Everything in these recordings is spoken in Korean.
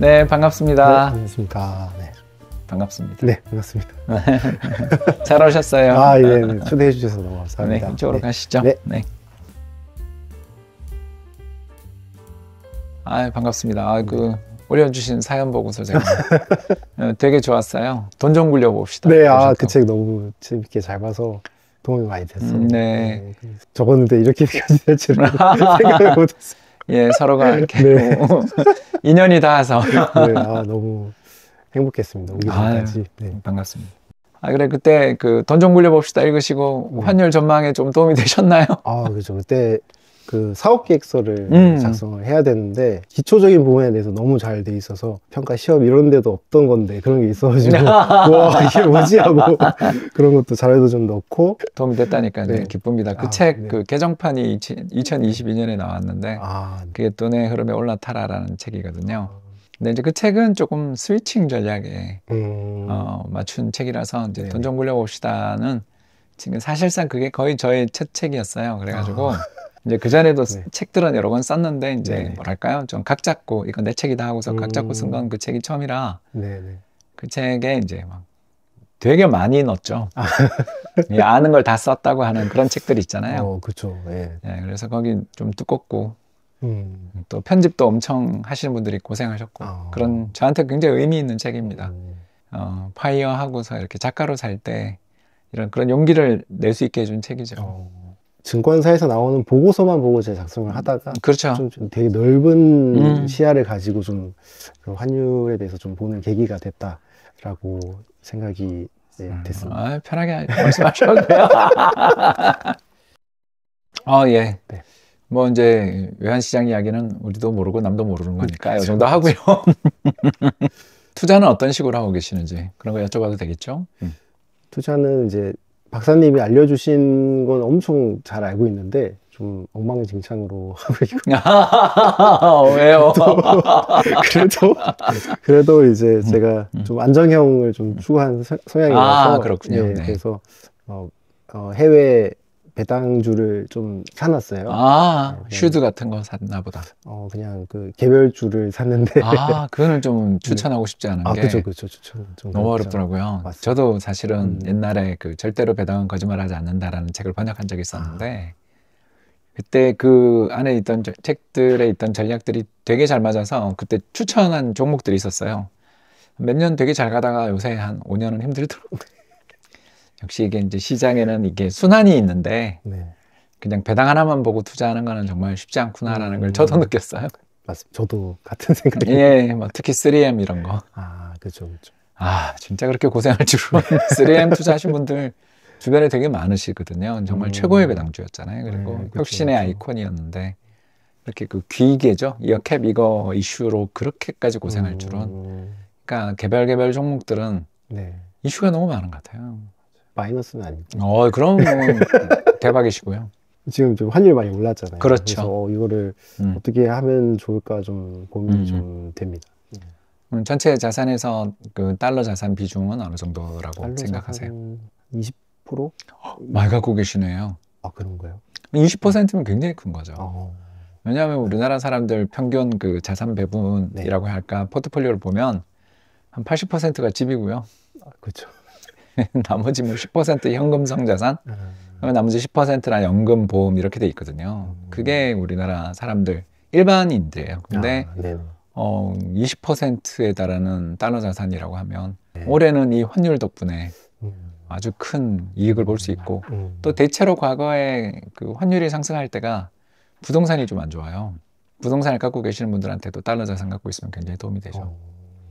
네, 네, 네, 반갑습니다. 네, 반갑습니다. 네. 반갑습니다. 네, 반갑습니다. 잘 오셨어요. 아, 예, 네. 초대해 주셔서 너무 감사합니다. 네, 이쪽으로 네. 가시죠. 네. 네. 아, 반갑습니다. 아, 그 올려주신 사연 보고서 제가 네, 되게 좋았어요. 돈 좀 굴려 봅시다. 네, 아, 그 책 너무 재밌게 잘 봐서 도움이 많이 됐어요. 음, 네. 적었는데 이렇게까지 될 줄은 생각을 못했어요. 예, 서로가 네. 이렇게 네. 인연이 닿아서. 네, 아, 너무 행복했습니다. 우리 전까 네. 반갑습니다. 아 그래 그때 그돈좀 굴려봅시다 읽으시고 네. 환율 전망에 좀 도움이 되셨나요? 아 그렇죠 그때 그 사업 계획서를 음. 작성을 해야 되는데 기초적인 부분에 대해서 너무 잘 돼 있어서 평가 시험 이런 데도 없던 건데 그런 게 있어가지고 와 이게 뭐지 하고 그런 것도 자료도 좀 넣고 도움이 됐다니까 네. 기쁩니다. 그 책그 아, 네. 그 개정판이 2022년에 나왔는데 아, 네. 그게 돈의 흐름에 올라타라라는 책이거든요. 아. 근데 이제 그 책은 조금 스위칭 전략에 음. 어, 맞춘 책이라서 이제 돈좀 네. 굴려봅시다는 지금 사실상 그게 거의 저의 첫 책이었어요. 그래가지고 아. 이제 그 전에도 네. 책들은 여러 권 썼는데 이제 네, 네. 뭐랄까요 좀 각 잡고 이건 내 책이다 하고서 각 음. 잡고 쓴 건 그 책이 처음이라 네네. 네. 그 책에 이제 막 되게 많이 넣었죠. 아. 예, 아는 걸 다 썼다고 하는 그런 책들 있잖아요. 어, 그렇죠. 예. 예. 그래서 거기 좀 두껍고 음. 또 편집도 엄청 하시는 분들이 고생하셨고 아. 그런 저한테 굉장히 의미 있는 책입니다. 음. 어, 파이어 하고서 이렇게 작가로 살 때 이런 그런 용기를 낼 수 있게 해준 책이죠. 어. 증권사에서 나오는 보고서만 보고 제 작성을 하다가 그렇죠. 좀, 좀 되게 넓은 음. 시야를 가지고 좀 환율에 대해서 좀 보는 계기가 됐다라고 생각이 네, 음. 됐습니다. 아, 편하게 말씀하셔도 돼요. 아 예. 네. 뭐 이제 외환시장 이야기는 우리도 모르고 남도 모르는 음, 거니까 요 그렇죠. 정도 하고요. 투자는 어떤 식으로 하고 계시는지 그런 거 여쭤봐도 되겠죠? 음. 투자는 이제 박사님이 알려주신 건 엄청 잘 알고 있는데 좀 엉망진창으로 하고 있고 아, 왜요? 그래도 그래도 이제 음, 제가 음. 좀 안정형을 좀 추구하는 성향이라서 아, 그렇군요. 예, 네. 그래서 어, 어, 해외 배당주를 좀 사놨어요. 아, 슈드 어, 같은 거 샀나 보다. 어, 그냥 그 개별주를 샀는데. 아, 그거는 좀 네. 추천하고 싶지 않은 아, 게. 그죠, 그죠. 추천. 좀 그렇죠. 너무 그렇죠. 어렵더라고요. 맞습니다. 저도 사실은 음. 옛날에 그 절대로 배당은 거짓말하지 않는다라는 책을 번역한 적이 있었는데, 아. 그때 그 안에 있던 저, 책들에 있던 전략들이 되게 잘 맞아서 그때 추천한 종목들이 있었어요. 몇 년 되게 잘 가다가 요새 한 5년은 힘들더라고요. 역시 이게 이제 시장에는 이게 순환이 있는데 네. 그냥 배당 하나만 보고 투자하는 거는 정말 쉽지 않구나라는 음, 걸 저도 음. 느꼈어요. 맞습니다. 저도 같은 생각이. 예, 예, 뭐 특히 3M 이런 거. 아, 그렇죠, 그죠 아, 진짜 그렇게 고생할 줄은 3M 투자하신 분들 주변에 되게 많으시거든요. 정말 음. 최고의 배당주였잖아요. 그리고 네, 혁신의 그렇 아이콘이었는데 이렇게 그 귀계죠. 이어캡 이거 이슈로 그렇게까지 고생할 줄은. 음. 그러니까 개별 개별 종목들은 네. 이슈가 너무 많은 것 같아요. 마이너스는 아니고. 어, 그럼 대박이시고요. 지금 좀 환율 많이 올랐잖아요. 그렇죠. 그래서 이거를 음. 어떻게 하면 좋을까 좀 고민이 음. 음. 좀 됩니다. 음, 전체 자산에서 그 달러 자산 비중은 어느 정도라고 생각하세요? 20%? 많이 갖고 계시네요. 아 그런가요? 20%면 굉장히 큰 거죠. 어. 왜냐하면 우리나라 사람들 평균 그 자산 배분이라고 네. 할까 포트폴리오를 보면 한 80%가 집이고요. 아, 그렇죠. 나머지 뭐10% 현금 성자산, 음. 그러면 나머지 1 0나 연금 보험 이렇게 돼 있거든요. 음. 그게 우리나라 사람들 일반인들이에요. 근데 아, 네. 어, 20%에 달하는 달러 자산이라고 하면 네. 올해는 이 환율 덕분에 음. 아주 큰 이익을 볼 수 있고 또 대체로 과거에 그 환율이 상승할 때가 부동산이 좀 안 좋아요. 부동산을 갖고 계시는 분들한테도 달러 자산 갖고 있으면 굉장히 도움이 되죠. 어,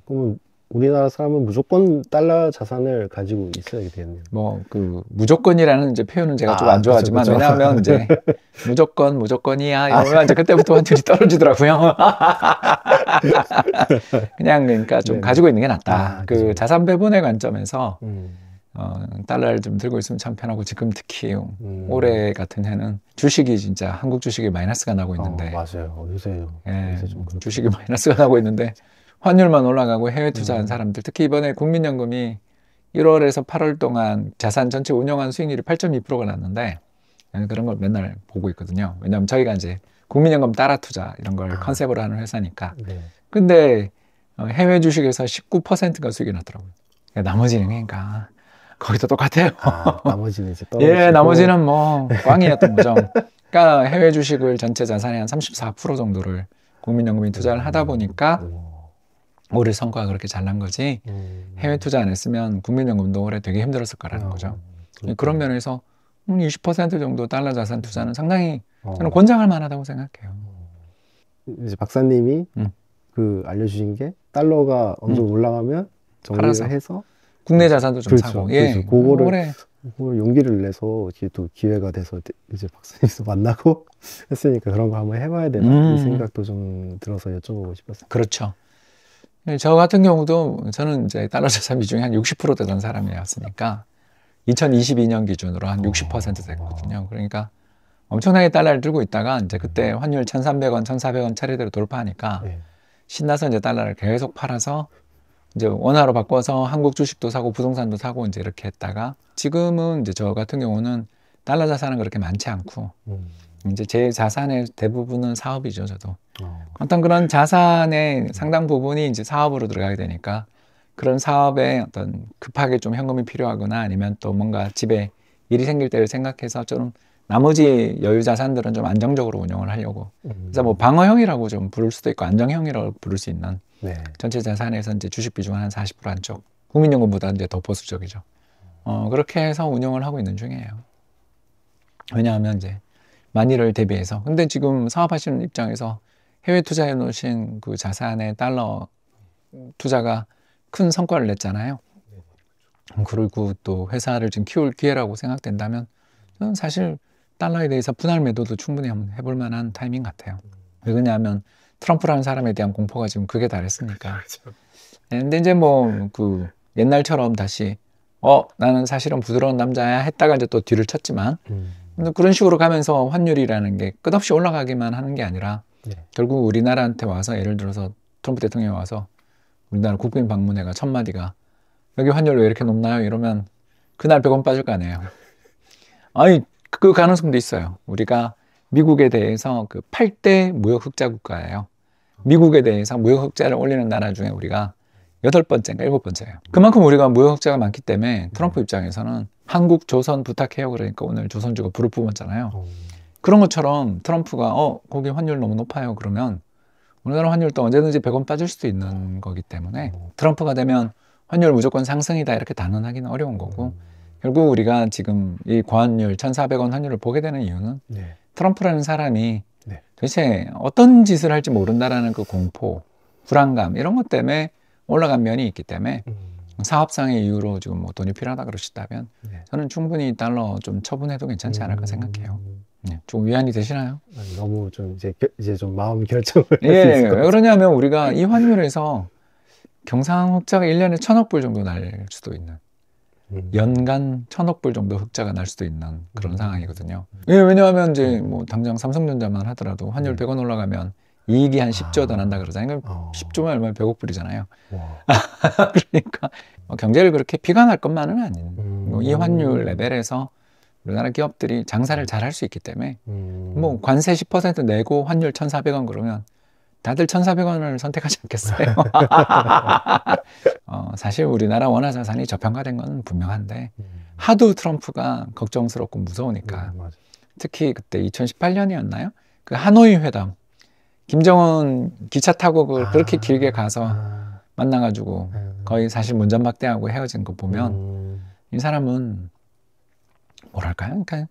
그럼 우리나라 사람은 무조건 달러 자산을 가지고 있어야 되겠네요. 뭐 그 무조건이라는 이제 표현은 제가 아, 좀안 좋아하지만 그쵸, 그쵸. 왜냐하면 이제 무조건 무조건이야 이러면 아, 이제 그때부터 환율이 떨어지더라고요. 그냥 그러니까 좀네 가지고 있는 게 낫다. 아, 그 그쵸. 자산 배분의 관점에서 음. 어, 달러를 좀 들고 있으면 참 편하고 지금 특히 음. 올해 같은 해는 주식이 진짜 한국 주식이 마이너스가 나고 있는데 어, 맞아요 요새, 예, 요새 주식이 마이너스가 나고 있는데 환율만 올라가고 해외 투자한 음. 사람들 특히 이번에 국민연금이 1월에서 8월 동안 자산 전체 운영한 수익률이 8.2%가 났는데 예, 그런 걸 맨날 보고 있거든요. 왜냐하면 저희가 이제 국민연금 따라 투자 이런 걸 아. 컨셉으로 하는 회사니까. 네. 근데 어, 해외 주식에서 19%가 수익이 났더라고요. 그러니까 나머지는 그러니까 거기도 똑같아요. 아, 나머지는 이제 떨어지고. 예, 나머지는 뭐 꽝이었던 거죠. 그러니까 해외 주식을 전체 자산의 한 34% 정도를 국민연금이 투자를 하다 보니까 올해 성과가 그렇게 잘난 거지 음. 해외 투자 안 했으면 국민연금도 올해 되게 힘들었을 거라는 어, 거죠. 그렇구나. 그런 면에서 60% 음, 정도 달러 자산 투자는 상당히 어. 저는 권장할 만하다고 생각해요. 어. 이제 박사님이 음. 그 알려주신 게 달러가 어느 정도 음. 올라가면 정리를 해서 국내 자산도 좀 그렇죠, 사고 그렇죠. 예, 그거를 올해. 그 용기를 내서 또 기회가 돼서 이제 박사님도 만나고 했으니까 그런 거 한번 해봐야 되나 음. 이 생각도 좀 들어서 여쭤보고 싶었어요. 그렇죠. 네, 저 같은 경우도 저는 이제 달러 자산 비중이 한60% 되던 사람이었으니까 2022년 기준으로 한 60% 됐거든요. 어. 그러니까 엄청나게 달러를 들고 있다가 이제 그때 음. 환율 1,300원, 1,400원 차례대로 돌파하니까 예. 신나서 이제 달러를 계속 팔아서 이제 원화로 바꿔서 한국 주식도 사고 부동산도 사고 이제 이렇게 했다가 지금은 이제 저 같은 경우는 달러 자산은 그렇게 많지 않고 음. 이제 제 자산의 대부분은 사업이죠, 저도. 어. 어떤 그런 자산의 상당 부분이 이제 사업으로 들어가게 되니까 그런 사업에 어떤 급하게 좀 현금이 필요하거나 아니면 또 뭔가 집에 일이 생길 때를 생각해서 좀 나머지 여유 자산들은 좀 안정적으로 운영을 하려고. 그래서 뭐 음. 방어형이라고 좀 부를 수도 있고 안정형이라고 부를 수 있는 네. 전체 자산에서 이제 주식 비중은 한40% 안쪽. 국민연금보다 이제 더 보수적이죠. 어, 그렇게 해서 운영을 하고 있는 중이에요. 왜냐하면 이제 만일을 대비해서. 근데 지금 사업하시는 입장에서 해외 투자해 놓으신 그 자산의 달러 투자가 큰 성과를 냈잖아요. 음, 그리고 또 회사를 지금 키울 기회라고 생각된다면 저는 사실 달러에 대해서 분할 매도도 충분히 한번 해볼 만한 타이밍 같아요. 왜 그러냐면 트럼프라는 사람에 대한 공포가 지금 그게 달했으니까. 그렇죠. 네, 근데 이제 뭐 그 옛날처럼 다시 어 나는 사실은 부드러운 남자야 했다가 이제 또 뒤를 쳤지만 음. 그런 식으로 가면서 환율이라는 게 끝없이 올라가기만 하는 게 아니라 네. 결국 우리나라한테 와서 예를 들어서 트럼프 대통령이 와서 우리나라 국빈 방문회가 첫 마디가 여기 환율 왜 이렇게 높나요? 이러면 그날 100원 빠질 거 아니에요. 아니 그 가능성도 있어요. 우리가 미국에 대해서 그 8대 무역 흑자 국가예요. 미국에 대해서 무역 흑자를 올리는 나라 중에 우리가 여덟 번째인가 일곱 번째예요. 그만큼 우리가 무역 흑자가 많기 때문에 트럼프 네. 입장에서는 한국 조선 부탁해요 그러니까 오늘 조선주가 불을 뿜었잖아요. 오. 어. 그런 것처럼 트럼프가 어 거기 환율 너무 높아요 그러면 우리나라 환율도 언제든지 100원 빠질 수도 있는 거기 때문에 어. 트럼프가 되면 환율 무조건 상승이다 이렇게 단언하기는 어려운 거고 음. 결국 우리가 지금 이 고환율 1,400원 환율을 보게 되는 이유는 네. 트럼프라는 사람이 네. 도대체 어떤 짓을 할지 모른다라는 그 공포, 불안감 이런 것 때문에 올라간 면이 있기 때문에 음. 사업상의 이유로 지금 뭐 돈이 필요하다 그러시다면 네. 저는 충분히 달러 좀 처분해도 괜찮지 않을까 음. 생각해요. 네, 좀 위안이 되시나요? 아, 너무 좀 이제 이제 좀 마음 결정을 예, 예. 왜 그러냐면 우리가 이 환율에서 경상 흑자가 1년에 천억 불 정도 날 수도 있는 음. 연간 천억 불 정도 흑자가 날 수도 있는 그런 음. 상황이거든요. 예, 왜냐하면 이제 음. 뭐 당장 삼성전자만 하더라도 환율 100원 올라가면 이익이 한 10조 더 아. 난다 그러잖아요. 어. 10조면 얼마나 배고프리잖아요 그러니까 뭐 경제를 그렇게 비관할 것만은 아닌 뭐 음. 이 환율 레벨에서 우리나라 기업들이 장사를 음. 잘할 수 있기 때문에 음. 뭐 관세 10% 내고 환율 1,400원 그러면 다들 1,400원을 선택하지 않겠어요. 어, 사실 우리나라 원화 자산이 저평가된 건 분명한데 음. 하도 트럼프가 걱정스럽고 무서우니까 음, 특히 그때 2018년이었나요? 그 하노이 회담 김정은 기차 타고 그 아. 그렇게 길게 가서 아. 만나가지고 네, 네. 거의 사실 문전박대하고 헤어진 거 보면 음. 이 사람은 뭐랄까요? 그러니까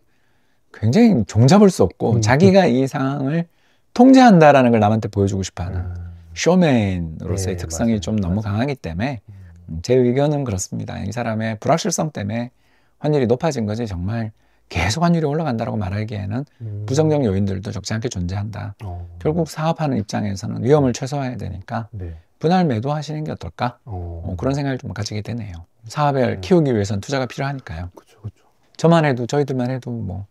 굉장히 종잡을 수 없고 음. 자기가 이 상황을 통제한다라는 걸 남한테 보여주고 싶어하는 음. 쇼맨으로서의 네, 특성이 맞아요. 좀 맞아요. 너무 강하기 때문에 음. 제 의견은 그렇습니다. 이 사람의 불확실성 때문에 환율이 높아진 거지 정말 계속 환율이 올라간다라고 말하기에는 음. 부정적 요인들도 적지 않게 존재한다. 어. 결국 사업하는 입장에서는 위험을 최소화해야 되니까 네. 분할 매도하시는 게 어떨까? 어. 어, 그런 생각을 좀 가지게 되네요. 사업을 네. 키우기 위해선 투자가 필요하니까요. 그쵸그쵸 저만 해도 저희들만 해도 뭐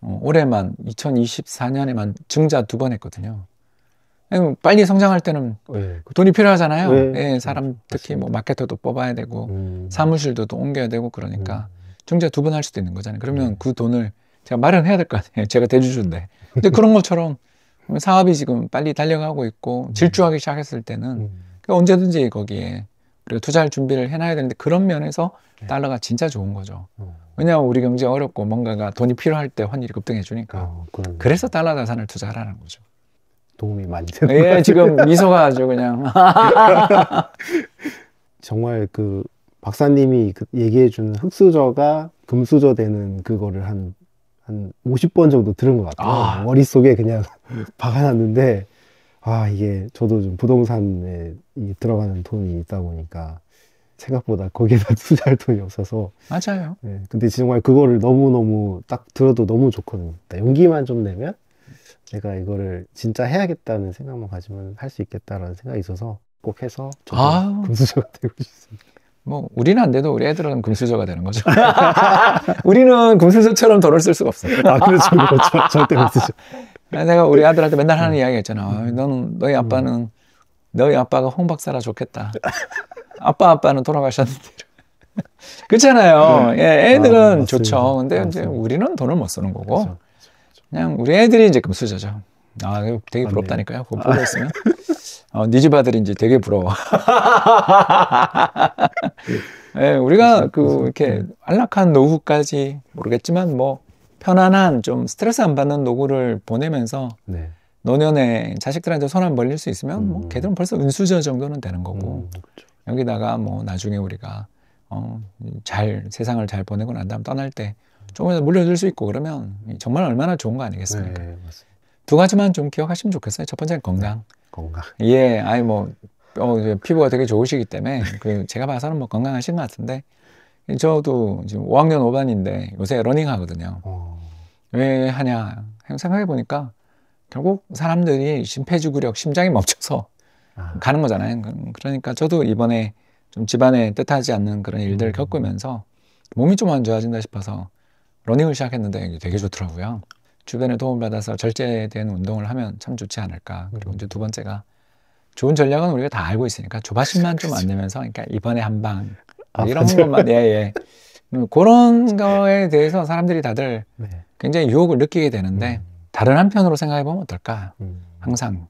어, 올해만 2024년에만 증자 두 번 했거든요. 음, 빨리 성장할 때는 네. 돈이 필요하잖아요. 네. 예, 사람 특히 맞습니다. 뭐 마케터도 뽑아야 되고 음. 사무실도 또 옮겨야 되고 그러니까 음. 증자 두번 할 수도 있는 거잖아요. 그러면 네. 그 돈을 제가 마련해야 될 거 아니에요. 제가 대주주인데. 근데 그런 것처럼 사업이 지금 빨리 달려가고 있고 음. 질주하기 시작했을 때는 음. 그러니까 언제든지 거기에 우리가 투자할 준비를 해놔야 되는데 그런 면에서 네. 달러가 진짜 좋은 거죠. 어. 왜냐하면 우리 경제 어렵고 뭔가가 돈이 필요할 때 환율이 급등해 주니까. 어, 그래서 달러 자산을 투자하라는 거죠. 도움이 많이 되는 예, 지금 미소가 아주 그냥. 정말 그 박사님이 그 얘기해준 흙수저가 금수저 되는 그거를 한, 한 50번 정도 들은 것 같아요. 아. 머릿속에 그냥 박아놨는데, 아, 이게 저도 좀 부동산에 들어가는 돈이 있다 보니까 생각보다 거기에다 투자할 돈이 없어서. 맞아요. 네, 근데 정말 그거를 너무너무 딱 들어도 너무 좋거든요. 용기만 좀 내면 내가 이거를 진짜 해야겠다는 생각만 가지면 할 수 있겠다라는 생각이 있어서 꼭 해서 저도 금수저가 되고 싶습니다. 뭐 우리는 안 돼도 우리 애들은 금수저가 되는 거죠. 우리는 금수저처럼 돈을 쓸 수가 없어요. 아 그렇죠, 그렇죠. 절대 금수저. 내가 우리 아들한테 맨날 하는 이야기했잖아 너는 너희 음. 아빠는 너희 아빠가 홍 박사라 좋겠다. 아빠 아빠는 돌아가셨는데. 그렇잖아요. 네. 예, 애들은 아, 좋죠. 근데 이제 우리는 돈을 못 쓰는 거고 그렇죠, 그렇죠, 그렇죠. 그냥 우리 애들이 이제 금수저죠. 아 되게 아, 네. 부럽다니까요. 그거 보고 아. 있으면. 어, 니집 네 아들이인제 되게 부러워. 예, 그 네, 우리가 그 이렇게 안락한 노후까지 모르겠지만 뭐 편안한 좀 스트레스 안 받는 노후를 보내면서 네. 노년에 자식들한테 손 안 벌릴 수 있으면 뭐 음. 뭐 걔들은 벌써 은수저 정도는 되는 거고 음, 그렇죠. 여기다가 뭐 나중에 우리가 어, 잘 세상을 잘 보내고 난 다음 떠날 때 조금이라도 물려줄 수 있고 그러면 정말 얼마나 좋은 거 아니겠습니까? 네, 두 가지만 좀 기억하시면 좋겠어요. 첫 번째는 건강. 네. 건강. 예, 아니 뭐 어, 피부가 되게 좋으시기 때문에 그 제가 봐서는 뭐 건강하신 것 같은데 저도 지금 5학년 5반인데 요새 러닝 하거든요. 어. 왜 하냐 생각해 보니까 결국 사람들이 심폐지구력 심장이 멈춰서 아. 가는 거잖아요. 그, 그러니까 저도 이번에 좀 집안에 뜻하지 않는 그런 일들을 음. 겪으면서 몸이 좀 안 좋아진다 싶어서 러닝을 시작했는데 되게 좋더라고요. 주변에 도움받아서 절제된 운동을 하면 참 좋지 않을까. 그리고 음. 이제 두 번째가 좋은 전략은 우리가 다 알고 있으니까 조바심만 좀안 내면서 그러니까 이번에 한방 아, 이런 아, 것만 예예 예. 예. 음, 그런 거에 대해서 사람들이 다들 네. 굉장히 유혹을 느끼게 되는데 음. 다른 한편으로 생각해 보면 어떨까? 음. 항상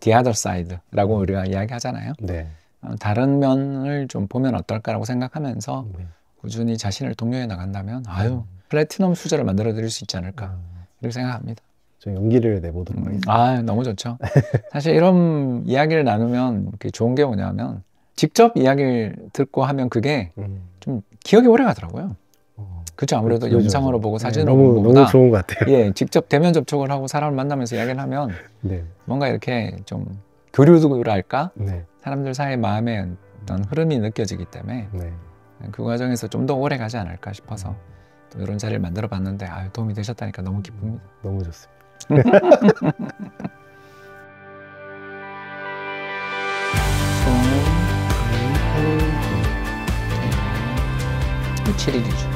the other side라고 우리가 이야기하잖아요. 네. 어, 다른 면을 좀 보면 어떨까라고 생각하면서 네. 꾸준히 자신을 독려해 나간다면 아유 음. 플래티넘 수저를 만들어 드릴 수 있지 않을까. 음. 늘 생각합니다. 좀 용기를 내보도록 음. 하겠습니다. 아, 너무 좋죠. 사실 이런 이야기를 나누면 좋은 게 뭐냐면 직접 이야기를 듣고 하면 그게 음. 좀 기억이 오래 가더라고요. 어, 그죠 아무래도 그렇죠. 영상으로 그렇죠. 보고 네, 사진으로 보는 것보다 너무 좋은 것 같아요. 예, 직접 대면 접촉을 하고 사람을 만나면서 이야기를 하면 네. 뭔가 이렇게 좀 교류도랄까 네. 사람들 사이의 마음의 어떤 흐름이 느껴지기 때문에 네. 그 과정에서 좀 더 오래 가지 않을까 싶어서 음. 이런 자리를 만들어 봤는데 아유, 도움이 되셨다니까 너무 기쁩니다. 음, 너무 좋습니다. 며칠이죠.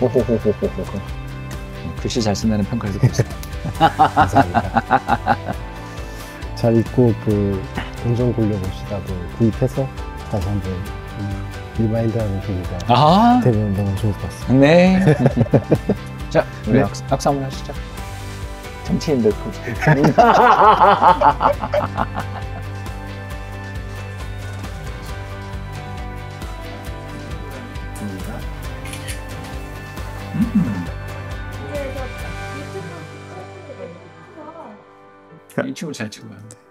호호호호호호. 네, 글씨 잘 쓴다는 평가를 듣고 있습니다. 감사합니다. 잘 읽고 그 동전 굴려봅시다도 그 구입해서 다시 한번 리마인드하는 분이가 아 되면 너무 좋을 것 같습니다. 네. 자, 우리 악수, 네. 악수 한번 하시죠. 정치인들 음. 이 친구 잘 치고 가는